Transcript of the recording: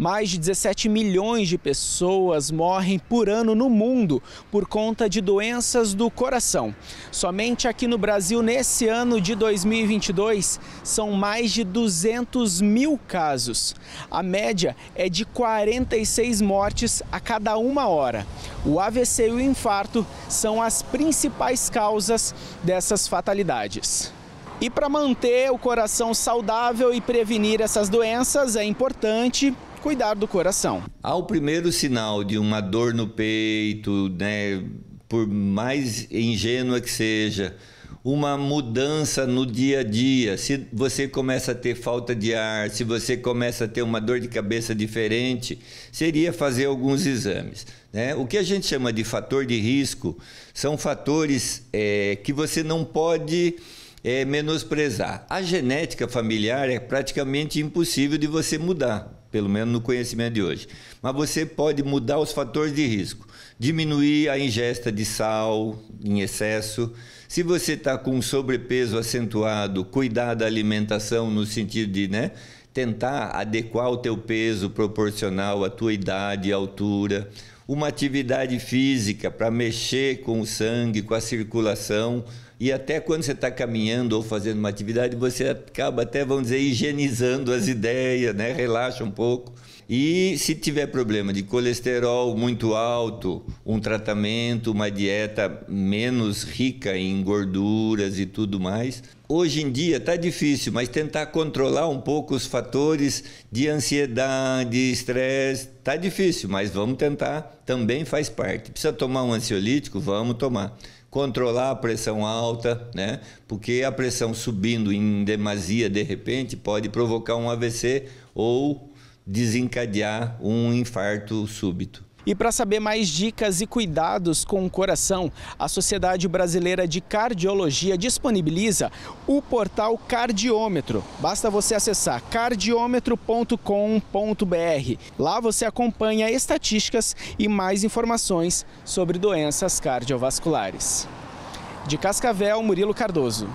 Mais de 17 milhões de pessoas morrem por ano no mundo por conta de doenças do coração. Somente aqui no Brasil, nesse ano de 2022, são mais de 200 mil casos. A média é de 46 mortes a cada uma hora. O AVC e o infarto são as principais causas dessas fatalidades. E para manter o coração saudável e prevenir essas doenças, é importante cuidar do coração. Ao primeiro sinal de uma dor no peito, né, por mais ingênua que seja, uma mudança no dia a dia, se você começa a ter falta de ar, se você começa a ter uma dor de cabeça diferente, seria fazer alguns exames. Né? O que a gente chama de fator de risco são fatores é, que você não pode é, menosprezar. A genética familiar é praticamente impossível de você mudar pelo menos no conhecimento de hoje. Mas você pode mudar os fatores de risco, diminuir a ingesta de sal em excesso. Se você está com sobrepeso acentuado, cuidar da alimentação no sentido de, né? tentar adequar o teu peso proporcional à tua idade e altura, uma atividade física para mexer com o sangue, com a circulação. E até quando você está caminhando ou fazendo uma atividade, você acaba até, vamos dizer, higienizando as ideias, né? relaxa um pouco. E se tiver problema de colesterol muito alto, um tratamento, uma dieta menos rica em gorduras e tudo mais. Hoje em dia está difícil, mas tentar controlar um pouco os fatores de ansiedade, estresse, Tá difícil, mas vamos tentar. Também faz parte. Precisa tomar um ansiolítico? Vamos tomar. Controlar a pressão alta, né? Porque a pressão subindo em demasia de repente pode provocar um AVC ou desencadear um infarto súbito. E para saber mais dicas e cuidados com o coração, a Sociedade Brasileira de Cardiologia disponibiliza o portal Cardiômetro. Basta você acessar cardiômetro.com.br. Lá você acompanha estatísticas e mais informações sobre doenças cardiovasculares. De Cascavel, Murilo Cardoso.